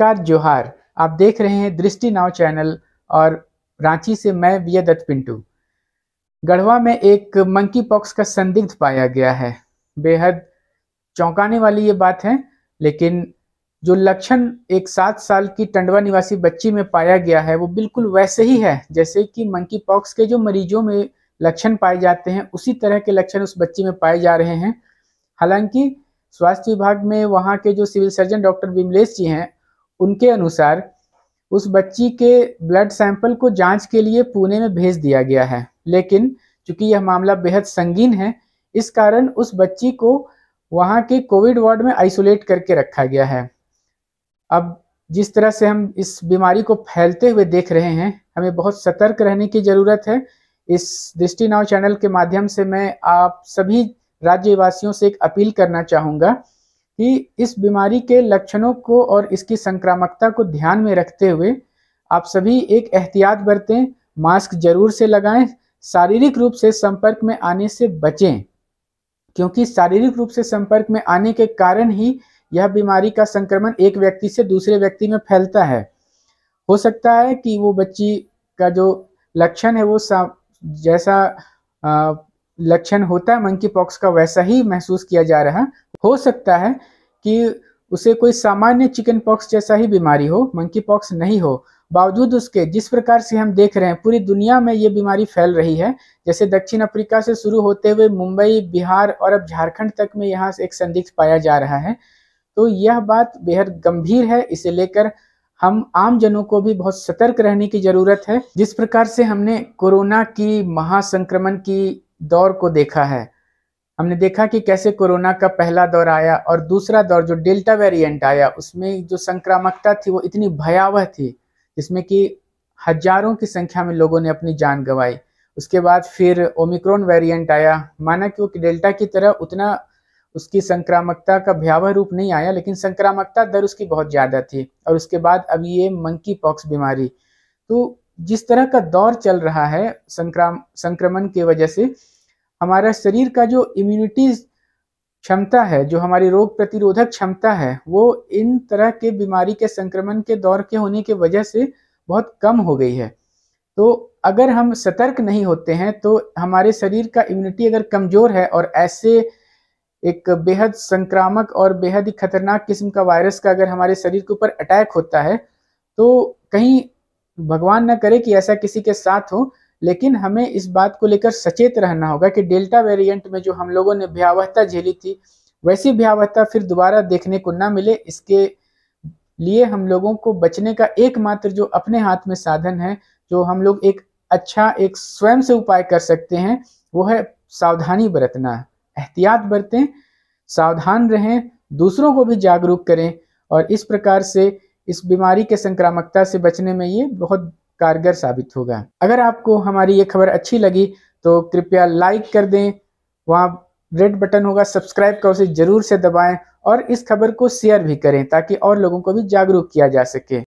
नमस्कार जोहार आप देख रहे हैं दृष्टि नाव चैनल और रांची से मैं दत्त पिंटू गढ़वा में एक मंकी पॉक्स का संदिग्ध पाया गया है बेहद चौंकाने वाली ये बात है लेकिन जो लक्षण एक सात साल की टंडवा निवासी बच्ची में पाया गया है वो बिल्कुल वैसे ही है जैसे कि मंकी पॉक्स के जो मरीजों में लक्षण पाए जाते हैं उसी तरह के लक्षण उस बच्ची में पाए जा रहे हैं हालांकि स्वास्थ्य विभाग में वहाँ के जो civil surgeon doctor Vimlesh ji हैं उनके अनुसार उस बच्ची के ब्लड सैंपल को जांच के लिए पुणे में भेज दिया गया है लेकिन चूंकि यह मामला बेहद संगीन है इस कारण उस बच्ची को वहां के कोविड वार्ड में आइसोलेट करके रखा गया है अब जिस तरह से हम इस बीमारी को फैलते हुए देख रहे हैं हमें बहुत सतर्क रहने की ज़रूरत है इस दृष्टि नाव चैनल के माध्यम से मैं आप सभी राज्यवासियों से एक अपील करना चाहूंगा कि इस बीमारी के लक्षणों को और इसकी संक्रामकता को ध्यान में रखते हुए आप सभी एक एहतियात बरतें मास्क जरूर से लगाएं शारीरिक रूप से संपर्क में आने से बचें क्योंकि शारीरिक रूप से संपर्क में आने के कारण ही यह बीमारी का संक्रमण एक व्यक्ति से दूसरे व्यक्ति में फैलता है हो सकता है कि वो बच्ची का जो लक्षण है वो जैसा लक्षण होता है मंकी पॉक्स का वैसा ही महसूस किया जा रहा हो सकता है कि उसे कोई सामान्य चिकन पॉक्स जैसा ही बीमारी हो मंकी पॉक्स नहीं हो बावजूद उसके जिस प्रकार से हम देख रहे हैं पूरी दुनिया में ये बीमारी फैल रही है जैसे दक्षिण अफ्रीका से शुरू होते हुए मुंबई बिहार और अब झारखंड तक में यहाँ एक संदिग्ध पाया जा रहा है तो यह बात बेहद गंभीर है इसे लेकर हम आम जनों को भी बहुत सतर्क रहने की ज़रूरत है जिस प्रकार से हमने कोरोना की महासंक्रमण की दौर को देखा है हमने देखा कि कैसे कोरोना का पहला दौर आया और दूसरा दौर जो डेल्टा वेरिएंट आया उसमें जो संक्रामकता थी वो इतनी भयावह थी जिसमें कि हजारों की संख्या में लोगों ने अपनी जान गंवाई उसके बाद फिर ओमिक्रॉन वेरिएंट आया माना कि वो डेल्टा की तरह उतना उसकी संक्रामकता का भयावह रूप नहीं आया लेकिन संक्रामकता दर उसकी बहुत ज़्यादा थी और उसके बाद अब ये मंकी पॉक्स बीमारी तो जिस तरह का दौर चल रहा है संक्राम संक्रमण के वजह से हमारा शरीर का जो इम्यूनिटी क्षमता है जो हमारी रोग प्रतिरोधक क्षमता है वो इन तरह के बीमारी के संक्रमण के दौर के होने के वजह से बहुत कम हो गई है तो अगर हम सतर्क नहीं होते हैं तो हमारे शरीर का इम्यूनिटी अगर कमज़ोर है और ऐसे एक बेहद संक्रामक और बेहद ही खतरनाक किस्म का वायरस का अगर हमारे शरीर के ऊपर अटैक होता है तो कहीं भगवान ना करे कि ऐसा किसी के साथ हो लेकिन हमें इस बात को लेकर सचेत रहना होगा कि डेल्टा वेरिएंट में जो हम लोगों ने भयावहता झेली थी वैसी भयावहता फिर दोबारा देखने को ना मिले इसके लिए हम लोगों को बचने का एकमात्र जो अपने हाथ में साधन है जो हम लोग एक अच्छा एक स्वयं से उपाय कर सकते हैं वो है सावधानी बरतना एहतियात बरतें सावधान रहें दूसरों को भी जागरूक करें और इस प्रकार से इस बीमारी के संक्रामकता से बचने में ये बहुत कारगर साबित होगा अगर आपको हमारी ये खबर अच्छी लगी तो कृपया लाइक कर दें वहाँ रेड बटन होगा सब्सक्राइब का उसे ज़रूर से दबाएं और इस खबर को शेयर भी करें ताकि और लोगों को भी जागरूक किया जा सके